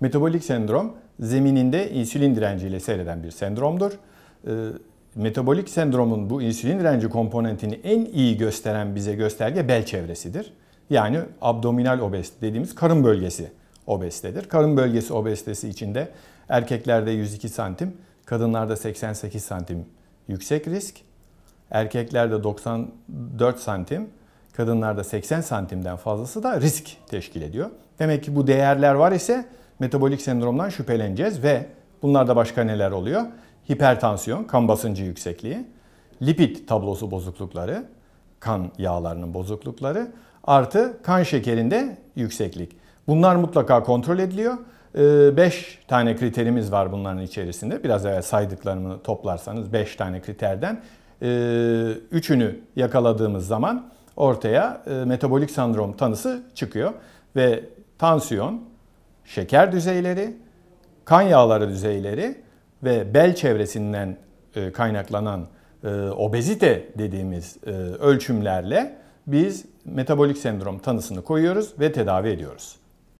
Metabolik sendrom zemininde insülin direnciyle seyreden bir sendromdur. Ee, metabolik sendromun bu insülin direnci komponentini en iyi gösteren bize gösterge bel çevresidir. Yani abdominal obez dediğimiz karın bölgesi obezitedir. Karın bölgesi obezitesi içinde erkeklerde 102 santim, kadınlarda 88 santim yüksek risk. Erkeklerde 94 santim, kadınlarda 80 santimden fazlası da risk teşkil ediyor. Demek ki bu değerler var ise metabolik sendromdan şüpheleneceğiz ve bunlarda başka neler oluyor? Hipertansiyon, kan basıncı yüksekliği, lipid tablosu bozuklukları, kan yağlarının bozuklukları artı kan şekerinde yükseklik. Bunlar mutlaka kontrol ediliyor. 5 ee, tane kriterimiz var bunların içerisinde. Biraz evvel saydıklarımı toplarsanız 5 tane kriterden ee, üçünü yakaladığımız zaman ortaya e, metabolik sendrom tanısı çıkıyor. Ve tansiyon, şeker düzeyleri, kan yağları düzeyleri ve bel çevresinden e, kaynaklanan e, obezite dediğimiz e, ölçümlerle biz metabolik sendrom tanısını koyuyoruz ve tedavi ediyoruz.